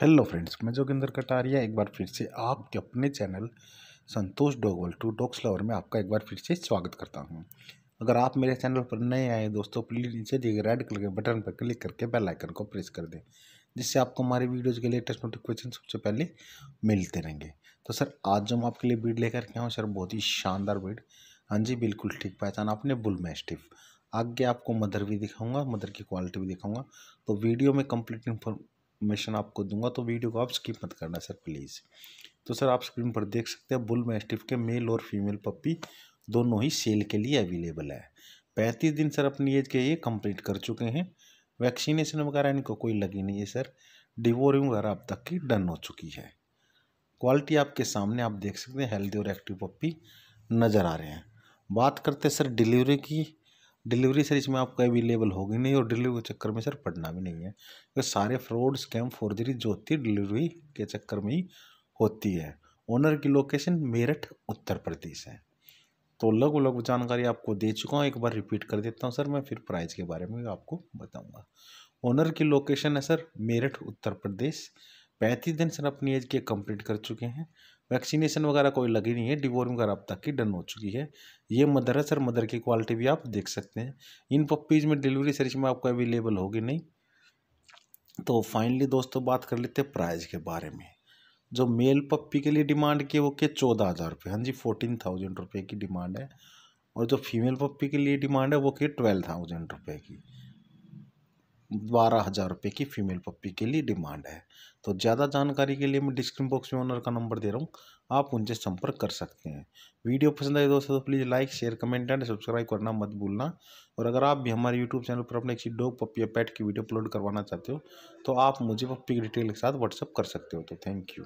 hello friends मैं जोगिंदर कटारिया एक बार फिर से आपके अपने चैनल संतोष डोगवल टू डॉक्स लवर में आपका एक बार फिर से स्वागत करता हूं अगर आप मेरे चैनल पर नए आए दोस्तों प्लीज़ नीचे दिए रेड कलर के बटन पर क्लिक करके बेल आइकन को प्रेस कर दें जिससे आपको हमारे वीडियोज़ के लेटेस्ट नोटिफिकेशन सबसे पहले मिलते रहेंगे तो सर आज जो हम आपके लिए बीड लेकर के आऊँ सर बहुत ही शानदार बीड हाँ जी बिल्कुल ठीक पहचान आपने बुल मैस्टिफ आगे आपको मदर भी दिखाऊंगा मदर की क्वालिटी भी दिखाऊंगा तो वीडियो में कंप्लीट इन्फॉर्म इन्फॉर्मेशन आपको दूंगा तो वीडियो को आप स्किप मत करना सर प्लीज़ तो सर आप स्क्रीन पर देख सकते हैं बुल मैस्टिफ के मेल और फीमेल पप्पी दोनों ही सेल के लिए अवेलेबल है पैंतीस दिन सर अपनी एज के ये कंप्लीट कर चुके हैं वैक्सीनेशन वगैरह इनको कोई लगी नहीं है सर डिवोरिंग वगैरह अब तक की डन हो चुकी है क्वालिटी आपके सामने आप देख सकते हैं हेल्दी और एक्टिव पप्पी नज़र आ रहे हैं बात करते सर डिलीवरी की डिलीवरी सर इसमें आपको अवेलेबल होगी नहीं और डिलीवरी के चक्कर में सर पढ़ना भी नहीं है तो सारे फ्रॉड स्कैम फोर्जरी जो होती है डिलीवरी के चक्कर में ही होती है ओनर की लोकेशन मेरठ उत्तर प्रदेश है तो लघु लघु जानकारी आपको दे चुका हूँ एक बार रिपीट कर देता हूँ सर मैं फिर प्राइस के बारे में आपको बताऊँगा ओनर की लोकेशन है सर मेरठ उत्तर प्रदेश पैंतीस दिन सर अपनी एज के कंप्लीट कर चुके हैं वैक्सीनेशन वगैरह कोई लगी नहीं है डिवोरिंग वगैरह अब तक की डन हो चुकी है ये मदर है सर मदर की क्वालिटी भी आप देख सकते हैं इन पप्पीज़ में डिलीवरी सर इसमें आपको अवेलेबल होगी नहीं तो फाइनली दोस्तों बात कर लेते हैं प्राइज़ के बारे में जो मेल पप्पी के लिए डिमांड की है वो क्या चौदह हज़ार रुपये हाँ जी फोर्टीन थाउजेंड रुपये की डिमांड है और जो फीमेल पप्पी के लिए डिमांड है वो क्या ट्वेल्व थाउजेंड रुपये की बारह हज़ार रुपये की फ़ीमेल पप्पी के लिए डिमांड है तो ज़्यादा जानकारी के लिए मैं डिस्क्रिप्शन बॉक्स में ऑनर का नंबर दे रहा हूँ आप उनसे संपर्क कर सकते हैं वीडियो पसंद आए दोस्तों तो please like share comment and subscribe करना मत भूलना और अगर आप भी हमारे यूट्यूब चैनल पर अपने किसी डॉग पप्पी या पैट की वीडियो अपलोड करवाना चाहते हो तो आप मुझे पप्पी की डिटेल के साथ व्हाट्सअप कर सकते हो तो थैंक यू